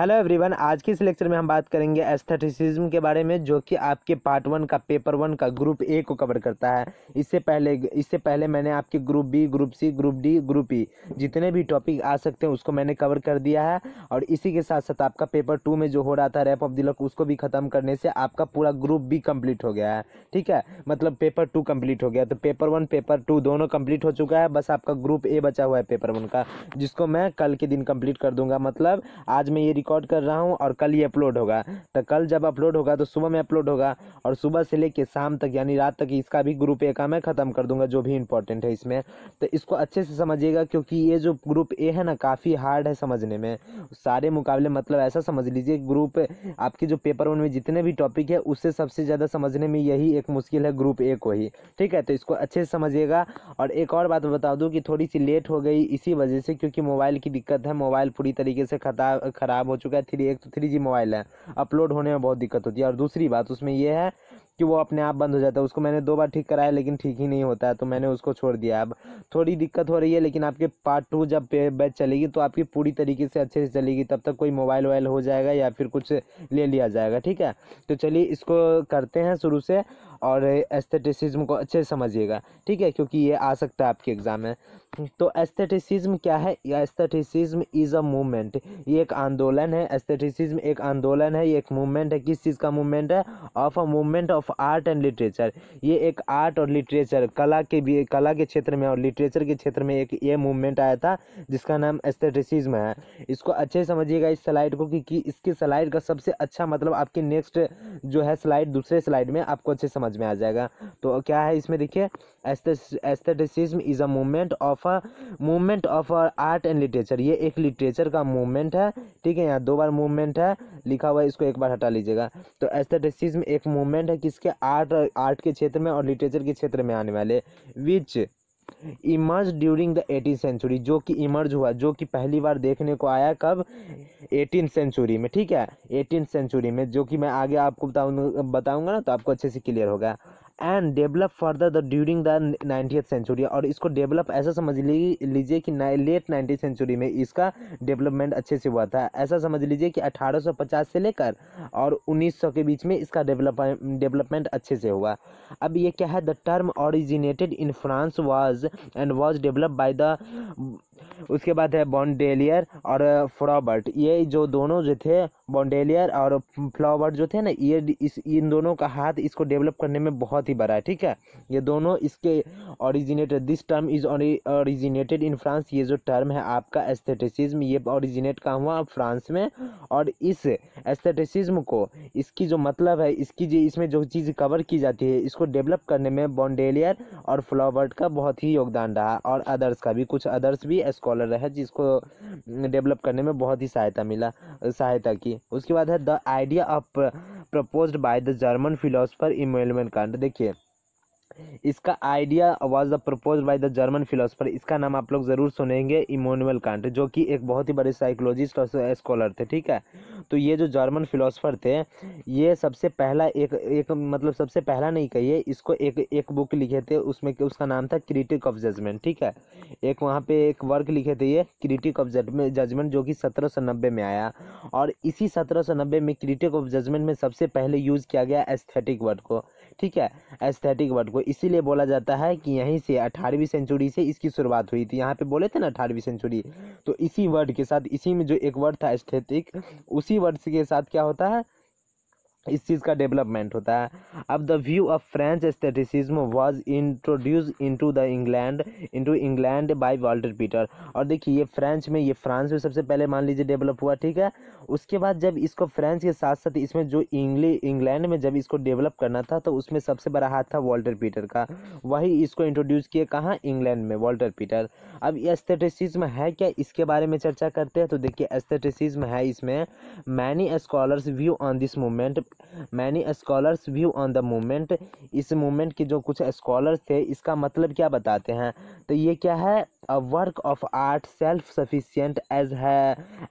hello everyone आज के इस लेक्चर में हम बात करेंगे एस्थेटिसिज्म के बारे में जो कि आपके पार्ट वन का पेपर वन का ग्रुप ए को कवर करता है इससे पहले इससे पहले मैंने आपके group B group C group D group E जितने भी टॉपिक आ सकते हैं उसको मैंने कवर कर दिया है और इसी के साथ साथ आपका पेपर टू में जो हो रहा था रैप ऑफ दिलक उसको भी ख़त्म करने से आपका पूरा ग्रुप बी कम्प्लीट हो गया है ठीक है मतलब पेपर टू कम्प्लीट हो गया तो पेपर वन पेपर टू दोनों कम्प्लीट हो चुका है बस आपका ग्रुप ए बचा हुआ है पेपर वन का जिसको मैं कल के दिन कम्प्लीट कर दूंगा मतलब आज मैं ये रिकॉर्ड कर रहा हूँ और कल ये अपलोड होगा तो कल जब अपलोड होगा तो सुबह में अपलोड होगा और सुबह से लेके शाम तक यानी रात तक इसका भी ग्रुप ए का मैं ख़त्म कर दूंगा जो भी इंपॉर्टेंट है इसमें तो इसको अच्छे से समझिएगा क्योंकि ये जो ग्रुप ए है ना काफ़ी हार्ड है समझने में सारे मुकाबले मतलब ऐसा समझ लीजिए ग्रुप आपके जो पेपर वन में जितने भी टॉपिक है उससे सबसे ज़्यादा समझने में यही एक मुश्किल है ग्रुप ए को ही ठीक है तो इसको अच्छे से समझिएगा और एक और बात बता दूँ कि थोड़ी सी लेट हो गई इसी वजह से क्योंकि मोबाइल की दिक्कत है मोबाइल पूरी तरीके से खराब खराब हो चुका है थ्री एक तो थ्री जी मोबाइल है अपलोड होने में बहुत दिक्कत होती है और दूसरी बात उसमें यह है कि वो अपने आप बंद हो जाता है उसको मैंने दो बार ठीक कराया लेकिन ठीक ही नहीं होता है तो मैंने उसको छोड़ दिया अब थोड़ी दिक्कत हो रही है लेकिन आपके पार्ट टू जब बैच चलेगी तो आपकी पूरी तरीके से अच्छे से चलेगी तब तक कोई मोबाइल वोबाइल हो जाएगा या फिर कुछ ले लिया जाएगा ठीक है तो चलिए इसको करते हैं शुरू से और एस्थेटिसिज्म को अच्छे से समझिएगा ठीक है क्योंकि ये आ सकता है आपके एग्ज़ाम में तो एस्थेटिसिज्म क्या है एस्थेटिसिज्म इज़ अ मूवमेंट ये एक आंदोलन है एस्थेटिसिज्म एक आंदोलन है ये एक मूवमेंट है किस चीज़ का मूवमेंट है of a movement of art and literature ये एक आर्ट और लिटरेचर कला के भी कला के क्षेत्र में और लिटरेचर के क्षेत्र में एक ये मूवमेंट आया था जिसका नाम एस्थेटिसिज्म है इसको अच्छे समझिएगा इस स्लाइड को कि, इसकी स्लाइड का सबसे अच्छा मतलब आपकी नेक्स्ट जो है स्लाइड दूसरे स्लाइड में आपको अच्छे समझ समझ में आ जाएगा तो क्या है इसमें देखिए aestheticism is a movement of a movement of art and literature ये एक लिटरेचर का मूवमेंट है ठीक है यहाँ दो बार मूवमेंट है लिखा हुआ है इसको एक बार हटा लीजिएगा तो एस्थेटिसिज्म एक मूवमेंट है किसके आर्ट आर्ट के क्षेत्र में और लिटरेचर के क्षेत्र में आने वाले which emerge during the eighteen century जो कि इमर्ज हुआ जो कि पहली बार देखने को आया कब एटीन सेंचुरी में ठीक है एटीन सेंचुरी में जो कि मैं आगे आपको बताऊँ बताऊँगा ना तो आपको अच्छे से क्लियर होगा and develop further the during the nineteenth century और इसको डेवलप ऐसा समझ लीजिए कि लेट नाइन्टीथ सेंचुरी में इसका डेवलपमेंट अच्छे से हुआ था ऐसा समझ लीजिए कि 1850 से लेकर और 1900 के बीच में इसका डेवलप डेवलपमेंट अच्छे से हुआ अब ये क्या है the term originated in France was and was develop by the उसके बाद है बॉन्डेलियर और फ्लॉबर्ट ये जो दोनों जो थे बॉन्डेलियर और फ्लॉबर्ट जो थे ना ये इस इन दोनों का हाथ इसको डेवलप करने में बहुत ही बड़ा है ठीक है ये दोनों इसके originator this term is originated in France ये जो टर्म है आपका एस्थेटिसिज्म ये ओरिजिनेट कहाँ हुआ फ्रांस में और इस एस्थेटिसिज्म को इसकी जो मतलब है इसकी जो इसमें जो चीज़ कवर की जाती है इसको डेवलप करने में बॉन्डेलियर और फ्लॉबर्ट का बहुत ही योगदान रहा और अदर्स का भी कुछ अदर्स भी इसको स्कॉलर है जिसको डेवलप करने में बहुत ही सहायता मिला सहायता की उसके बाद है the idea of propose by the German philosopher Immanuel Kant देखिए इसका idea was the propose by the German philosopher इसका नाम आप लोग ज़रूर सुनेंगे इमोनुअल कांट जो कि एक बहुत ही बड़े साइकोलॉजिस्ट और स्कॉलर थे ठीक है तो ये जो जर्मन फिलोसफर थे ये सबसे पहला एक एक मतलब सबसे पहला नहीं कहिए इसको एक एक बुक लिखे थे उसमें उसका नाम था क्रिटिक ऑफ जजमेंट ठीक है एक वहाँ पे एक वर्क लिखे थे ये क्रिटिक ऑफ जजमेंट जो कि सत्रह सौ नब्बे में आया और इसी सत्रह सौ नब्बे में क्रिटिक ऑफ जजमेंट में सबसे पहले यूज़ किया गया एस्थेटिक वर्ड को ठीक है एस्थेटिक वर्ड को इसीलिए बोला जाता है कि यहीं से अठारहवीं सेंचुरी से इसकी शुरुआत हुई थी यहाँ पे बोले थे ना अठारहवीं सेंचुरी तो इसी वर्ड के साथ इसी में जो एक वर्ड था एस्थेटिक उसी वर्ड के साथ क्या होता है इस चीज़ का डेवलपमेंट होता है अब the view of French aestheticism was introduce into the England into England by Walter Pater और देखिए ये फ्रेंच में ये फ्रांस में सबसे पहले मान लीजिए डेवलप हुआ ठीक है उसके बाद जब इसको फ्रेंच के साथ साथ इसमें जो इंग्ली इंग्लैंड में जब इसको डेवलप करना था तो उसमें सबसे बड़ा हाथ था वॉल्टर पीटर का वही इसको इंट्रोड्यूस किया कहाँ इंग्लैंड में वॉल्टर पीटर अब ये एस्थेटिसिज्म है क्या इसके बारे में चर्चा करते हैं तो देखिए एस्थेटिसिज्म है इसमें many scholars view on this moment many scholars view on the movement इस मूवमेंट के जो कुछ स्कॉलर्स थे इसका मतलब क्या बताते हैं तो ये क्या है a work of art self sufficient as है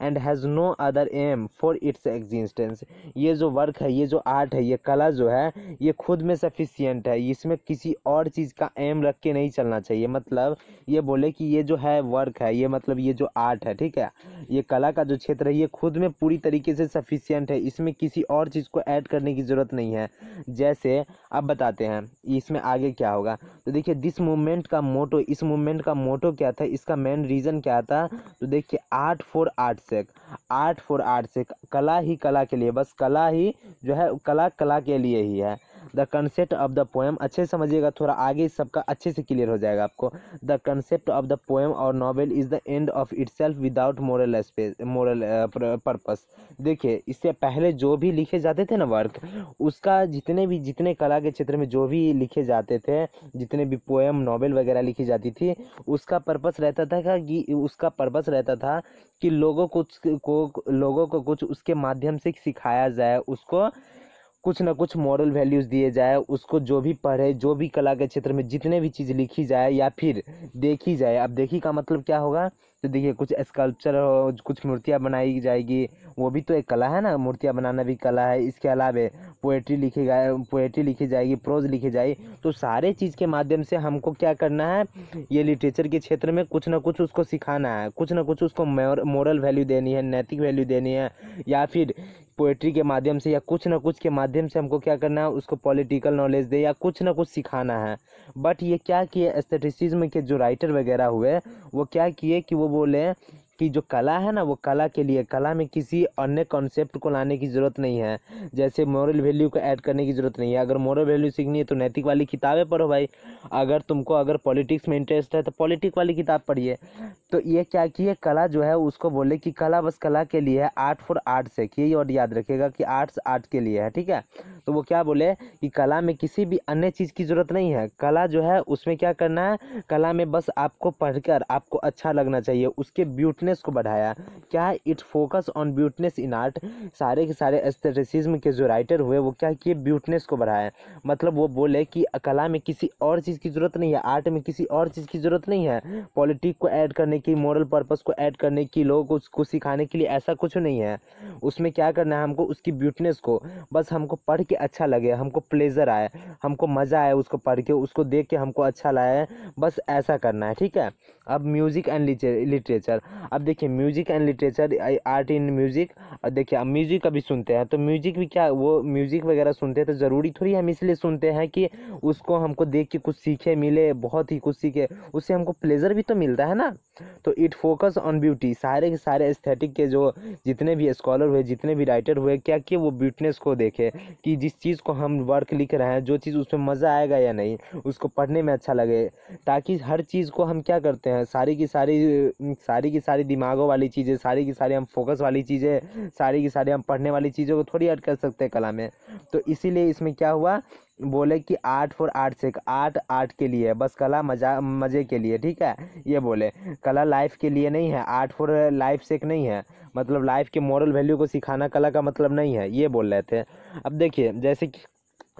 and has no other aim for its existence ये जो वर्क है ये जो आर्ट है ये कला जो है ये खुद में सफिशियंट है इसमें किसी और चीज़ का एम रख के नहीं चलना चाहिए मतलब ये बोले कि ये जो है वर्क है ये मतलब ये जो आर्ट है ठीक है ये कला का जो क्षेत्र है ये खुद में पूरी तरीके से सफिशियंट है इसमें किसी और चीज़ को ऐड करने की ज़रूरत नहीं है जैसे अब बताते हैं इसमें आगे क्या होगा तो देखिए दिस मूवमेंट का मोटो इस मूवमेंट का मोटो क्या था इसका मेन रीज़न क्या था तो देखिए art for art sake art for art sake कला ही कला के लिए बस कला ही जो है कला कला के लिए ही है the concept of the poem अच्छे समझिएगा थोड़ा आगे सबका अच्छे से क्लियर हो जाएगा आपको the concept of the poem और novel is the end of itself without moral space moral purpose देखिए इससे पहले जो भी लिखे जाते थे ना वर्क उसका जितने भी जितने कला के क्षेत्र में जो भी लिखे जाते थे जितने भी पोएम नॉवेल वगैरह लिखी जाती थी उसका पर्पस रहता था कि उसका पर्पस रहता था कि लोगों को लोगों को कुछ उसके माध्यम से सिखाया जाए उसको कुछ ना कुछ मॉरल वैल्यूज़ दिए जाए उसको जो भी पढ़े जो भी कला के क्षेत्र में जितने भी चीज़ लिखी जाए या फिर देखी जाए अब देखी का मतलब क्या होगा तो देखिए कुछ स्कल्पचर हो कुछ मूर्तियाँ बनाई जाएगी वो भी तो एक कला है ना मूर्तियाँ बनाना भी कला है इसके अलावा पोएट्री लिखी गए पोएट्री लिखी जाएगी प्रोज लिखी जाएगी तो सारे चीज़ के माध्यम से हमको क्या करना है ये लिटरेचर के क्षेत्र में कुछ ना कुछ उसको सिखाना है कुछ ना कुछ उसको मॉरल वैल्यू देनी है नैतिक वैल्यू देनी है या फिर पोएट्री के माध्यम से या कुछ ना कुछ के माध्यम से हमको क्या करना है उसको पॉलिटिकल नॉलेज दे या कुछ ना कुछ सिखाना है बट ये क्या किए एस्थेटिसिज्म के जो राइटर वगैरह हुए वो क्या किए कि वो बोले कि जो कला है ना वो कला के लिए कला में किसी अन्य कॉन्सेप्ट को लाने की ज़रूरत नहीं है जैसे मॉरल वैल्यू को ऐड करने की ज़रूरत नहीं है अगर मॉरल वैल्यू सीखनी है तो नैतिक वाली किताबें पढ़ो भाई अगर तुमको अगर पॉलिटिक्स में इंटरेस्ट है तो पॉलिटिक वाली किताब पढ़िए तो ये क्या किए कला जो है उसको बोले कि कला बस कला के लिए है आर्ट फॉर आर्ट से किए और याद रखिएगा कि आर्ट्स आर्ट के लिए है ठीक है तो वो क्या बोले कि कला में किसी भी अन्य चीज़ की ज़रूरत नहीं है कला जो है उसमें क्या करना है कला में बस आपको पढ़कर आपको अच्छा लगना चाहिए उसके ब्यूटनेस को बढ़ाया क्या it focus on beautyness in art सारे के सारे एस्थेटिसिज्म के जो राइटर हुए वो क्या किए ब्यूटनेस को बढ़ाया मतलब वो बोले कि कला में किसी और चीज़ की ज़रूरत नहीं है आर्ट में किसी और चीज़ की ज़रूरत नहीं है पॉलिटिक को ऐड करने की मॉरल पर्पज़ को ऐड करने की लोगों को उसको सिखाने के लिए ऐसा कुछ नहीं है उसमें क्या करना है हमको उसकी ब्यूटनेस को बस हमको पढ़ के कि अच्छा लगे हमको प्लेजर आए हमको मज़ा आए उसको पढ़ के उसको देख के हमको अच्छा लाए बस ऐसा करना है ठीक है अब म्यूज़िक एंड लिटरेचर अब देखिए music and literature art in music और देखिए अब म्यूज़िक अभी सुनते हैं तो म्यूज़िक भी क्या वो म्यूज़िक वगैरह सुनते हैं तो ज़रूरी थोड़ी हम इसलिए सुनते हैं कि उसको हमको देख के कुछ सीखे मिले बहुत ही कुछ सीखे उससे हमको प्लेजर भी तो मिलता है ना तो इट फोकस ऑन ब्यूटी सारे के सारे एस्थेटिक के जो जितने भी स्कॉलर हुए जितने भी राइटर हुए क्या कि वो ब्यूटनेस को देखे कि जिस चीज़ को हम वर्क लिख रहे हैं जो चीज़ उसमें मज़ा आएगा या नहीं उसको पढ़ने में अच्छा लगे ताकि हर चीज़ को हम क्या करते हैं सारी की सारी सारी की सारी दिमागों वाली चीज़ें सारी की सारी हम फोकस वाली चीज़ें सारी की सारी हम पढ़ने वाली चीज़ों को थोड़ी ऐड कर सकते हैं कला में तो इसीलिए इसमें क्या हुआ बोले कि आर्ट फॉर आर्ट से आर्ट आर्ट के लिए है बस कला मजा मज़े के लिए ठीक है ये बोले कला लाइफ के लिए नहीं है आर्ट फॉर लाइफ से नहीं है मतलब लाइफ के मॉरल वैल्यू को सिखाना कला का मतलब नहीं है ये बोल रहे थे अब देखिए जैसे कि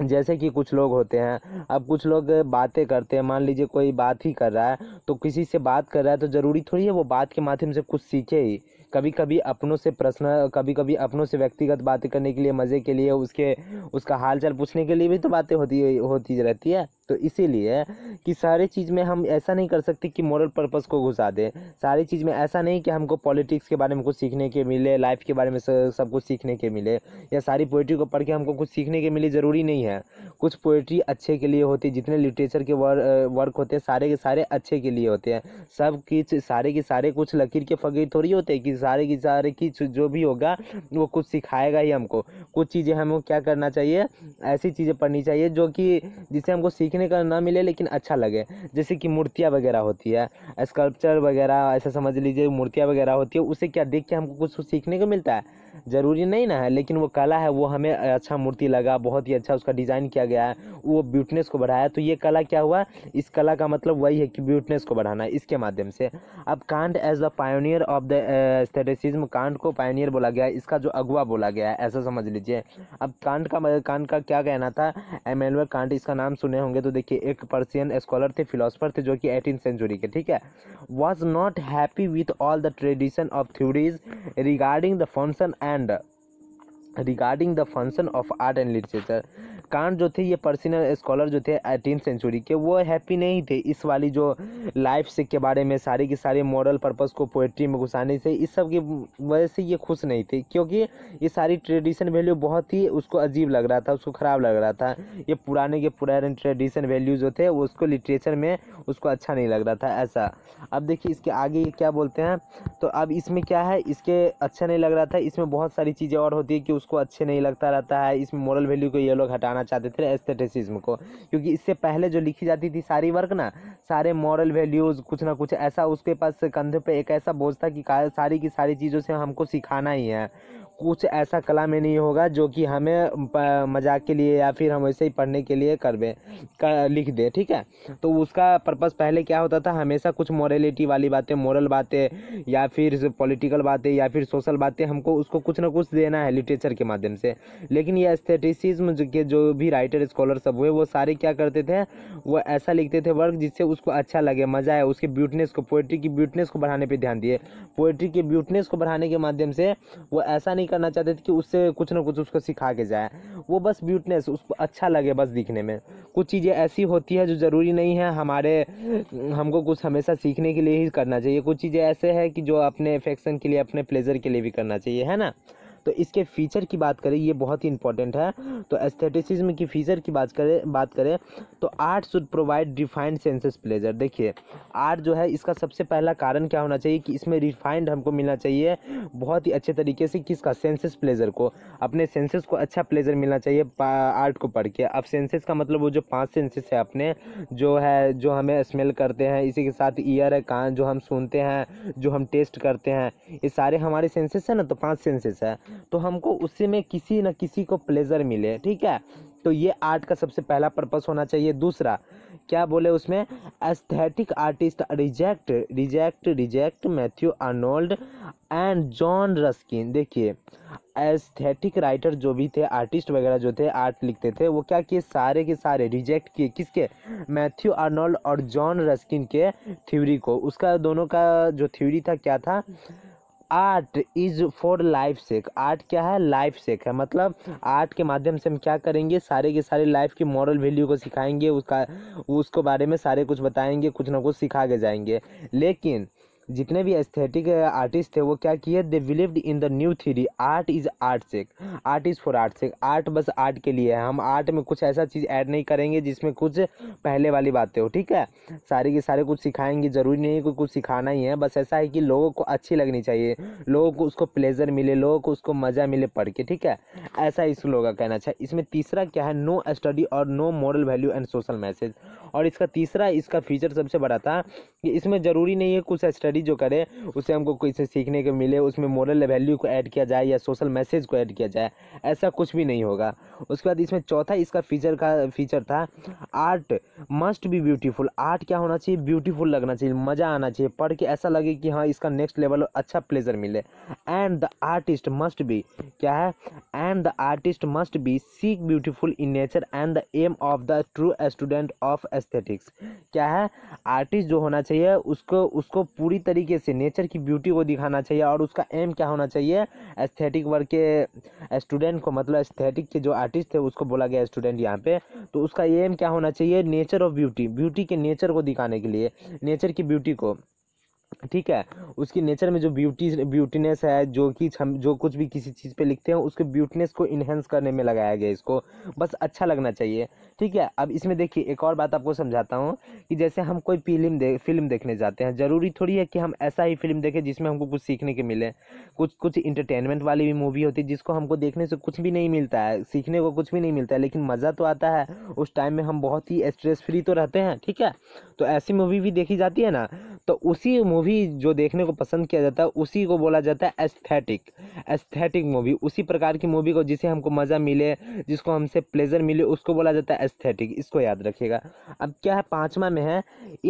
जैसे कि कुछ लोग होते हैं अब कुछ लोग बातें करते हैं मान लीजिए कोई बात ही कर रहा है तो किसी से बात कर रहा है तो ज़रूरी थोड़ी है वो बात के माध्यम से कुछ सीखे ही कभी कभी अपनों से प्रश्न कभी कभी अपनों से व्यक्तिगत बातें करने के लिए मज़े के लिए उसके उसका हाल चाल पूछने के लिए भी तो बातें होती होती रहती है तो इसीलिए कि सारे चीज़ में हम ऐसा नहीं कर सकते कि मॉरल पर्पस को घुसा दें सारी चीज़ में ऐसा नहीं कि हमको पॉलिटिक्स के बारे में कुछ सीखने के मिले लाइफ के बारे में सब कुछ सीखने के मिले या सारी पोइट्री को पढ़ के हमको कुछ सीखने के मिले ज़रूरी नहीं है कुछ पोइट्री अच्छे के लिए होती है जितने लिटरेचर के वर, वर्क होते हैं सारे के सारे अच्छे के लिए होते हैं सब कुछ सारे के सारे कुछ लकीर के फकीर थोड़ी होते हैं कि सारे के सारे की जो भी होगा वो कुछ सिखाएगा ही हमको कुछ चीज़ें हमको क्या करना चाहिए ऐसी चीज़ें पढ़नी चाहिए जो कि जिससे हमको सीख देखने का ना मिले लेकिन अच्छा लगे जैसे कि मूर्तियाँ वगैरह होती है स्कल्पचर वगैरह ऐसा समझ लीजिए मूर्तियाँ वगैरह होती है उसे क्या देख के हमको कुछ तो सीखने को मिलता है ज़रूरी नहीं ना है लेकिन वो कला है वो हमें अच्छा मूर्ति लगा बहुत ही अच्छा उसका डिज़ाइन किया गया है वो ब्यूटनेस को बढ़ाया तो ये कला क्या हुआ इस कला का मतलब वही है कि ब्यूटनेस को बढ़ाना इसके माध्यम से अब Kant as the pioneer of the aestheticism Kant को पायोनियर बोला गया इसका जो अगुआ बोला गया है ऐसा समझ लीजिए अब कांड का कांड का क्या कहना था एमेनुअल कांड इसका नाम सुने होंगे तो देखिए एक पर्सियन स्कॉलर थे फिलोसफर थे जो कि एटीन सेंचुरी के ठीक है was not happy with all the tradition of theories regarding the function and and regarding the function of art and literature कांड जो थे ये पर्सनल स्कॉलर जो थे एटीन सेंचुरी के वो हैप्पी नहीं थे इस वाली जो लाइफ से के बारे में सारी की सारी मॉरल पर्पज़ को पोइट्री में घुसाने से इस सब की वजह से ये खुश नहीं थे क्योंकि ये सारी ट्रेडिशन वैल्यू बहुत ही उसको अजीब लग रहा था उसको ख़राब लग रहा था ये पुराने के पुराने ट्रेडिशन वैल्यू जो थे उसको लिटरेचर में उसको अच्छा नहीं लग रहा था ऐसा अब देखिए इसके आगे क्या बोलते हैं तो अब इसमें क्या है इसके अच्छा नहीं लग रहा था इसमें बहुत सारी चीज़ें और होती है कि उसको अच्छे नहीं लगता रहता है इसमें मॉरल वैल्यू को ये लोग हटाना लाना चाहते थे एस्थेटिसिज्म को क्योंकि इससे पहले जो लिखी जाती थी सारी वर्क ना सारे मॉरल वैल्यूज़ कुछ ना कुछ ऐसा उसके पास कंधे पे एक ऐसा बोझ था कि सारी की सारी चीज़ों से हमको सिखाना ही है कुछ ऐसा कला में नहीं होगा जो कि हमें मजाक के लिए या फिर हम ऐसे ही पढ़ने के लिए कर दें लिख दें ठीक है तो उसका पर्पस पहले क्या होता था हमेशा कुछ मॉरेलीटी वाली बातें मॉरल बातें या फिर पॉलिटिकल बातें या फिर सोशल बातें हमको उसको कुछ ना कुछ देना है लिटरेचर के माध्यम से लेकिन ये एस्थेटिसिज्म के जो भी राइटर स्कॉलर सब हुए वो सारे क्या करते थे वो ऐसा लिखते थे वर्क जिससे उसको अच्छा लगे मज़ा आए उसके ब्यूटनेस को पोइट्री की ब्यूटनेस को बढ़ाने पर ध्यान दिए पोइट्री की ब्यूटनेस को बढ़ाने के माध्यम से वो ऐसा नहीं नहीं करना चाहते थे कि उससे कुछ ना कुछ उसको सिखा के जाए वो बस ब्यूटनेस उसको अच्छा लगे बस दिखने में कुछ चीज़ें ऐसी होती है जो ज़रूरी नहीं है हमारे हमको कुछ हमेशा सीखने के लिए ही करना चाहिए कुछ चीज़ें ऐसे है कि जो अपने अफेक्शन के लिए अपने प्लेजर के लिए भी करना चाहिए है ना तो इसके फीचर की बात करें ये बहुत ही इंपॉर्टेंट है तो एस्थेटिसिज्म की फीचर की बात करें बात करें तो art should provide refined senses pleasure देखिए आर्ट जो है इसका सबसे पहला कारण क्या होना चाहिए कि इसमें रिफाइंड हमको मिलना चाहिए बहुत ही अच्छे तरीके से किसका सेंसेस प्लेजर को अपने सेंसेस को अच्छा प्लेजर मिलना चाहिए आर्ट को पढ़ के अब सेंसेस का मतलब वो जो पाँच सेंसेस है अपने जो है जो हमें स्मेल करते हैं इसी के साथ ईयर है कान जो हम सुनते हैं जो हम टेस्ट करते हैं ये सारे हमारे सेंसेस हैं ना तो पाँच सेंसेस है तो हमको उसी में किसी न किसी को प्लेजर मिले ठीक है तो ये आर्ट का सबसे पहला पर्पस होना चाहिए दूसरा क्या बोले उसमें aesthetic artist reject reject reject Matthew Arnold and John Ruskin देखिए एस्थेटिक राइटर जो भी थे आर्टिस्ट वगैरह जो थे आर्ट लिखते थे वो क्या किए सारे के सारे रिजेक्ट किए किसके मैथ्यू आर्नोल्ड और जॉन रस्किन के थ्योरी को उसका दोनों का जो थ्योरी था क्या था art is for life sake art क्या है लाइफ सेक है मतलब आर्ट के माध्यम से हम क्या करेंगे सारे के सारे लाइफ की मॉरल वैल्यू को सिखाएंगे उसका उसको बारे में सारे कुछ बताएंगे कुछ ना कुछ सिखा के जाएंगे लेकिन जितने भी एस्थेटिक आर्टिस्ट थे वो क्या किए they believed in the new theory art is art sake art is for art sake art बस आर्ट के लिए है हम आर्ट में कुछ ऐसा चीज़ ऐड नहीं करेंगे जिसमें कुछ पहले वाली बातें हो ठीक है सारे के सारे कुछ सिखाएंगे ज़रूरी नहीं है कि कुछ सिखाना ही है बस ऐसा है कि लोगों को अच्छी लगनी चाहिए लोगों को उसको प्लेजर मिले लोगों को उसको मज़ा मिले पढ़ के ठीक है ऐसा इस लोगों का कहना चाहिए इसमें तीसरा क्या है नो स्टडी और no moral value and social message और इसका तीसरा इसका फीचर सबसे बड़ा था कि इसमें ज़रूरी नहीं है कुछ स्टडी जो करे उसे हमको कुछ सीखने को मिले उसमें मॉरल वैल्यू को ऐड किया जाए या सोशल मैसेज को ऐड किया जाए ऐसा कुछ भी नहीं होगा उसके बाद इसमें चौथा इसका फीचर का फीचर था art must be beautiful art क्या होना चाहिए ब्यूटीफुल लगना चाहिए मज़ा आना चाहिए पढ़ के ऐसा लगे कि हाँ इसका नेक्स्ट लेवल अच्छा प्लेजर मिले and the artist must be क्या है and the artist must be seek beautiful in nature and the aim of the true student of aesthetics क्या है आर्टिस्ट जो होना चाहिए उसको उसको पूरी तरीके से नेचर की ब्यूटी को दिखाना चाहिए और उसका एम क्या होना चाहिए एस्थेटिक वर्ग के स्टूडेंट को मतलब एस्थेटिक के जो आर्टिस्ट थे उसको बोला गया स्टूडेंट यहाँ पे तो उसका एम क्या होना चाहिए नेचर ऑफ ब्यूटी ब्यूटी के नेचर को दिखाने के लिए नेचर की ब्यूटी को ठीक है उसकी नेचर में जो ब्यूटी ब्यूटीनेस है जो कि हम जो कुछ भी किसी चीज़ पे लिखते हैं उसके ब्यूटीनेस को इन्हेंस करने में लगाया गया इसको बस अच्छा लगना चाहिए ठीक है अब इसमें देखिए एक और बात आपको समझाता हूँ कि जैसे हम कोई फिल्म दे फिल्म देखने जाते हैं ज़रूरी थोड़ी है कि हम ऐसा ही फिल्म देखें जिसमें हमको कुछ सीखने के मिले कुछ कुछ इंटरटेनमेंट वाली भी मूवी होती है जिसको हमको देखने से कुछ भी नहीं मिलता है सीखने को कुछ भी नहीं मिलता है लेकिन मज़ा तो आता है उस टाइम में हम बहुत ही स्ट्रेस फ्री तो रहते हैं ठीक है तो ऐसी मूवी भी देखी जाती है ना तो उसी मूवी जो देखने को पसंद किया जाता है उसी को बोला जाता है एस्थेटिक एस्थेटिक मूवी उसी प्रकार की मूवी को जिसे हमको मज़ा मिले जिसको हमसे प्लेजर मिले उसको बोला जाता है एस्थेटिक इसको याद रखिएगा अब क्या है पाँचवा में है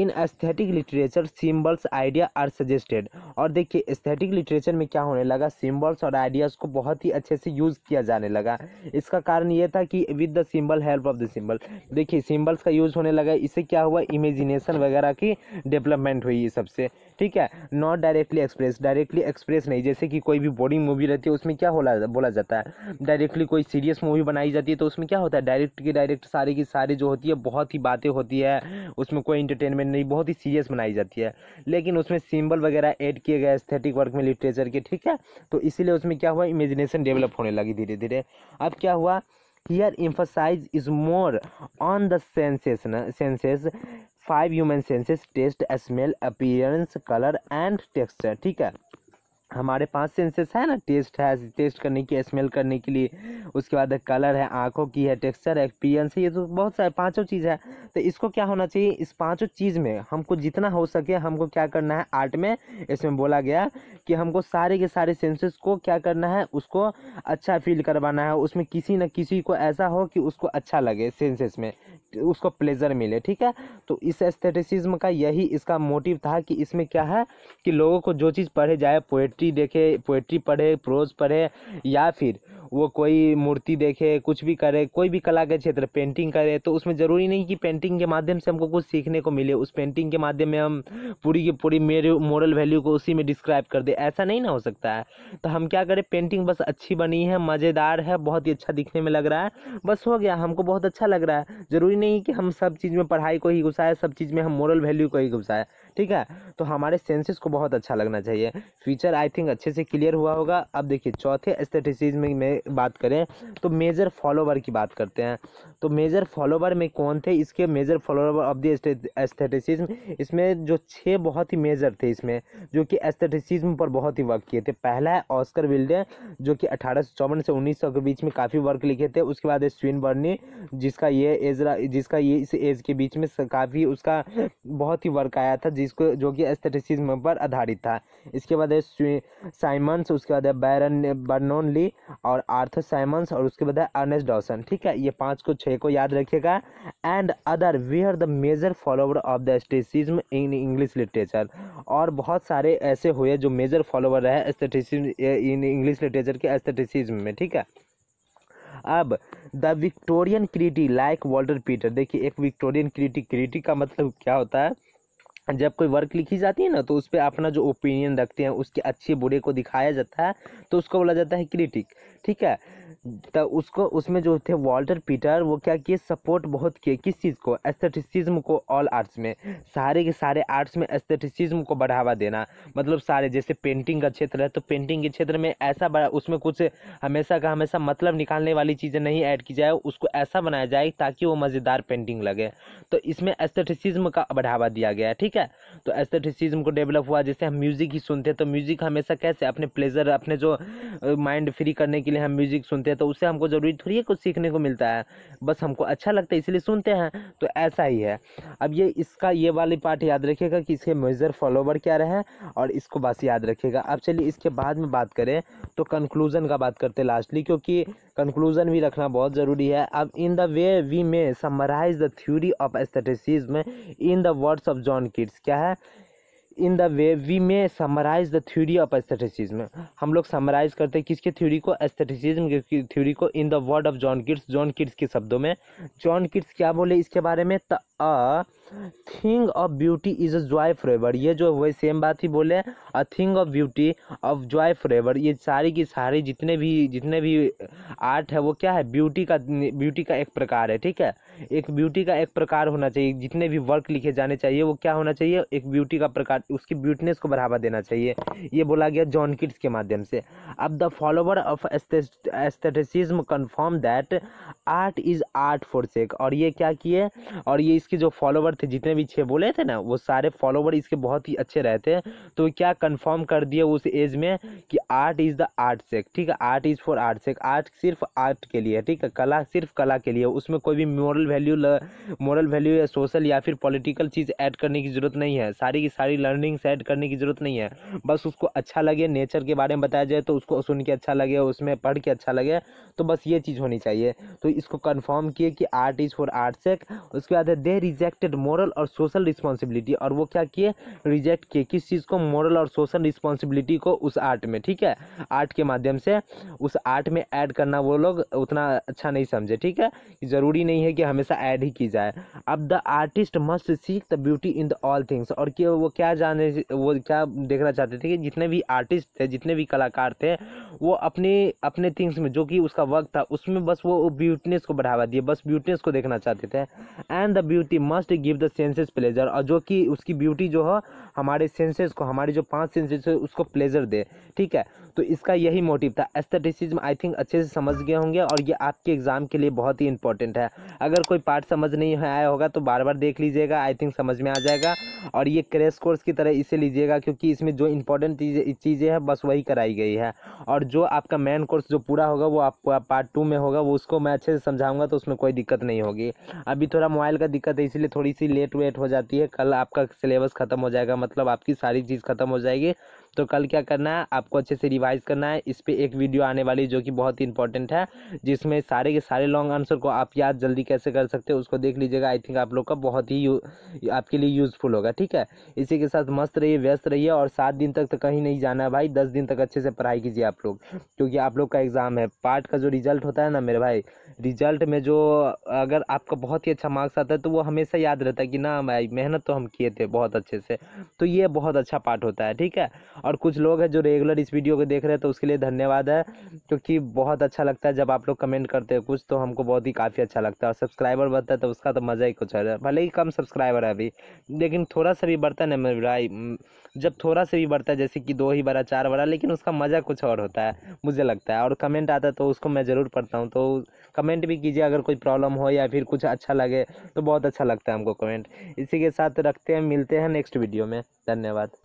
in aesthetic literature symbols idea are suggested और देखिए एस्थेटिक लिटरेचर में क्या होने लगा सिम्बल्स और आइडियाज़ को बहुत ही अच्छे से यूज़ किया जाने लगा इसका कारण ये था कि with the symbol help of the symbol देखिए सिम्बल्स का यूज़ होने लगा इससे क्या हुआ इमेजिनेशन वगैरह की डेवलपमेंट हुई ये सबसे ठीक है not directly express directly express नहीं जैसे कि कोई भी बोरिंग मूवी रहती है उसमें क्या बोला बोला जाता है डायरेक्टली कोई सीरियस मूवी बनाई जाती है तो उसमें क्या होता है डायरेक्ट की डायरेक्ट सारी की सारी जो होती है बहुत ही बातें होती है उसमें कोई इंटरटेनमेंट नहीं बहुत ही सीरियस बनाई जाती है लेकिन उसमें सिम्बल वगैरह एड किए गए एस्थेटिक वर्क में लिटरेचर के ठीक है तो इसीलिए उसमें क्या हुआ इमेजिनेशन डेवलप होने लगी धीरे धीरे अब क्या हुआ here emphasize is more on the senses senses five human senses taste smell appearance colour and texture ठीक है हमारे पांच सेंसेस है ना टेस्ट है टेस्ट करने की स्मेल करने के लिए उसके बाद कलर है आँखों की है टेक्सचर है एक्सपीरियंस है ये तो बहुत सारे पांचों चीज़ है तो इसको क्या होना चाहिए इस पांचों चीज़ में हमको जितना हो सके हमको क्या करना है आर्ट में इसमें बोला गया कि हमको सारे के सारे सेंसेस को क्या करना है उसको अच्छा फील करवाना है उसमें किसी न किसी को ऐसा हो कि उसको अच्छा लगे सेंसेस में उसको प्लेजर मिले ठीक है तो इस एस्थेटिसिज्म का यही इसका मोटिव था कि इसमें क्या है कि लोगों को जो चीज़ पढ़े जाए पोएट्री पोएट्री देखे पोएट्री पढ़े प्रोज पढ़े या फिर वो कोई मूर्ति देखे कुछ भी करे कोई भी कला के क्षेत्र पेंटिंग करे तो उसमें ज़रूरी नहीं कि पेंटिंग के माध्यम से हमको कुछ सीखने को मिले उस पेंटिंग के माध्यम में हम पूरी की पूरी मेरे मॉरल वैल्यू को उसी में डिस्क्राइब कर दे ऐसा नहीं ना हो सकता है तो हम क्या करें पेंटिंग बस अच्छी बनी है मज़ेदार है बहुत ही अच्छा दिखने में लग रहा है बस हो गया हमको बहुत अच्छा लग रहा है ज़रूरी नहीं कि हम सब चीज़ में पढ़ाई को ही घुसाए सब चीज़ में हम मॉरल वैल्यू को ही घुसाए ठीक है तो हमारे सेंसेस को बहुत अच्छा लगना चाहिए फीचर आई थिंक अच्छे से क्लियर हुआ होगा अब देखिए चौथे स्थेटिस में बात करें तो मेजर फॉलोवर की बात करते हैं तो मेजर फॉलोवर में कौन थे इसके major follower of the aestheticism इसमें जो छः बहुत ही मेजर थे इसमें जो कि एस्थेटिसिज्म पर बहुत ही वर्क किए थे पहला है ऑस्कर विल्डे जो कि अठारह से उन्नीस के बीच में काफ़ी वर्क लिखे थे उसके बाद स्विन बर्नी जिसका ये एज जिसका ये इस एज के बीच में काफ़ी उसका बहुत ही वर्क आया था जिसको जो कि एस्थेटिसिज्म पर आधारित था इसके बाद है साइमंस उसके बाद है बैरन बर्नोनली और आर्थर साइमंस और उसके बाद है अर्नेस डॉसन ठीक है ये पांच को छः को याद रखिएगा and other we are the major follower of the aestheticism in English literature और बहुत सारे ऐसे हुए जो मेजर फॉलोवर रहे स्टेटिसिज्म इन इंग्लिश लिटरेचर के स्टेटिसिज्म में ठीक है अब the Victorian critic like Walter Pater देखिए एक विक्टोरियन क्रिटी क्रिटी का मतलब क्या होता है जब कोई वर्क लिखी जाती है ना तो उस पर अपना जो ओपिनियन रखते हैं उसके अच्छे बुरे को दिखाया जाता है तो उसको बोला जाता है क्रिटिक ठीक है तो उसको उसमें जो थे वॉल्टर पीटर वो क्या किए सपोर्ट बहुत किए किस चीज़ को एस्थेटिसिज्म को ऑल आर्ट्स में सारे के सारे आर्ट्स में एस्थेटिसिज्म को बढ़ावा देना मतलब सारे जैसे पेंटिंग का क्षेत्र है तो पेंटिंग के क्षेत्र में ऐसा बड़ा उसमें कुछ हमेशा का हमेशा मतलब निकालने वाली चीज़ें नहीं ऐड की जाए उसको ऐसा बनाया जाए ताकि वो मज़ेदार पेंटिंग लगे तो इसमें एस्थेटिसिज्म का बढ़ावा दिया गया ठीक है तो एस्थेटिसिज्म को डेवलप हुआ जैसे हम म्यूज़िक ही सुनते हैं तो म्यूज़िक हमेशा कैसे अपने प्लेजर अपने जो माइंड फ्री करने के लिए हम म्यूज़िक सुनते हैं हैं तो उससे हमको ज़रूरी थोड़ी कुछ सीखने को मिलता है बस हमको अच्छा लगता है इसलिए सुनते हैं तो ऐसा ही है अब ये इसका ये वाली पार्ट याद रखिएगा कि इसके मेजर फॉलोवर क्या रहे और इसको बस याद रखिएगा अब चलिए इसके बाद में बात करें तो कंक्लूज़न का बात करते लास्टली क्योंकि कंक्लूज़न भी रखना बहुत ज़रूरी है अब in the way we may summarise the theory of aestheticism in the words of John Keats क्या है in the way we may summarise the theory of aestheticism हम लोग समराइज करते हैं किसके थ्योरी को एस्थेटिसिज्म की थ्योरी को in the word of John Keats John Keats के शब्दों में जॉन किट्स क्या बोले इसके बारे में a thing of beauty is a joy forever ये जो वही सेम बात ही बोले a thing of beauty of joy forever ये सारी की सारी जितने भी जितने भी आर्ट है वो क्या है ब्यूटी का ब्यूटी का एक प्रकार है ठीक है एक ब्यूटी का एक प्रकार होना चाहिए जितने भी वर्क लिखे जाने चाहिए वो क्या होना चाहिए एक ब्यूटी का प्रकार उसकी ब्यूटनेस को बढ़ावा देना चाहिए ये बोला गया जॉन किट्स के माध्यम से अब the follower of aestheticism confirm that art is art for sake और ये क्या किए और ये इसके जो फॉलोवर थे जितने भी छः बोले थे ना वो सारे फॉलोवर इसके बहुत ही अच्छे रहे थे तो क्या कन्फर्म कर दिए उस एज में कि art is the art sake ठीक है art is for art sake art सिर्फ आर्ट के लिए ठीक है कला सिर्फ कला के लिए उसमें कोई भी moral moral value moral value या सोशल या फिर पॉलिटिकल चीज़ ऐड करने की ज़रूरत नहीं है सारी की सारी लर्निंग्स ऐड करने की ज़रूरत नहीं है बस उसको अच्छा लगे नेचर के बारे में बताया जाए तो उसको सुन के अच्छा लगे उसमें पढ़ के अच्छा लगे तो बस ये चीज़ होनी चाहिए तो इसको कन्फर्म किए कि art is for art sake उसके बाद है दे रिजेक्टेड मॉरल और सोशल रिस्पॉन्सिबिलिटी और वो क्या किए रिजेक्ट किए किस चीज़ को मॉरल और सोशल रिस्पॉन्सिबिलिटी को उस आर्ट में ठीक है आर्ट के माध्यम से उस आर्ट में ऐड करना वो लोग उतना अच्छा नहीं समझे ठीक है ज़रूरी नहीं है कि हम हमेशा ऐड ही की जाए अब the artist must seek the beauty in the all things और कि वो क्या जाने वो क्या देखना चाहते थे कि जितने भी आर्टिस्ट थे जितने भी कलाकार थे वो अपने अपने थिंग्स में जो कि उसका वर्क था उसमें बस वो ब्यूटनेस को बढ़ावा दिए बस ब्यूटनेस को देखना चाहते थे and the beauty must give the senses pleasure और जो कि उसकी ब्यूटी जो है हमारे सेंसेस को हमारे जो पांच सेंसेस है उसको प्लेजर दे ठीक है तो इसका यही मोटिव था एस्थेटिसिज्म आई थिंक अच्छे से समझ गए होंगे और ये आपके एग्ज़ाम के लिए बहुत ही इंपॉर्टेंट है अगर कोई पार्ट समझ नहीं आया होगा तो बार बार देख लीजिएगा आई थिंक समझ में आ जाएगा और ये क्रेश कोर्स की तरह इसे लीजिएगा क्योंकि इसमें जो इंपॉर्टेंट चीज़ें हैं बस वही कराई गई है और जो आपका मेन कोर्स जो पूरा होगा वो आपको पार्ट टू में होगा वो उसको मैं अच्छे से समझाऊंगा तो उसमें कोई दिक्कत नहीं होगी अभी थोड़ा मोबाइल का दिक्कत है इसीलिए थोड़ी सी लेट वेट हो जाती है कल आपका सिलेबस ख़त्म हो जाएगा मतलब आपकी सारी चीज़ ख़त्म हो जाएगी तो कल क्या करना है आपको अच्छे से रिवाइज करना है इस पर एक वीडियो आने वाली जो कि बहुत ही इंपॉर्टेंट है जिसमें सारे के सारे लॉन्ग आंसर को आप याद जल्दी कैसे कर सकते हो उसको देख लीजिएगा आई थिंक आप लोग का बहुत ही आपके लिए यूज़फुल होगा ठीक है इसी के साथ मस्त रहिए व्यस्त रहिए और सात दिन तक तो कहीं नहीं जाना है भाई दस दिन तक अच्छे से पढ़ाई कीजिए आप लोग क्योंकि आप लोग का एग्ज़ाम है पार्ट का जो रिजल्ट होता है ना मेरे भाई रिजल्ट में जो अगर आपका बहुत ही अच्छा मार्क्स आता है तो वो हमेशा याद रहता है कि ना भाई मेहनत तो हम किए थे बहुत अच्छे से तो ये बहुत अच्छा पार्ट होता है ठीक है और कुछ लोग हैं जो रेगुलर इस वीडियो को देख रहे हैं तो उसके लिए धन्यवाद है क्योंकि बहुत अच्छा लगता है जब आप लोग कमेंट करते हैं कुछ तो हमको बहुत ही काफ़ी अच्छा लगता है और सब्सक्राइबर बढ़ता है तो उसका तो मज़ा ही कुछ है भले ही कम सब्सक्राइबर है अभी लेकिन थोड़ा सा भी बढ़ता है ना भाई जब थोड़ा सा भी बढ़ता है जैसे कि दो ही बड़ा चार बड़ा लेकिन उसका मज़ा कुछ और होता है मुझे लगता है और कमेंट आता है तो उसको मैं ज़रूर पढ़ता हूँ तो कमेंट भी कीजिए अगर कोई प्रॉब्लम हो या फिर कुछ अच्छा लगे तो बहुत अच्छा लगता है हमको कमेंट इसी के साथ रखते हैं मिलते हैं नेक्स्ट वीडियो में धन्यवाद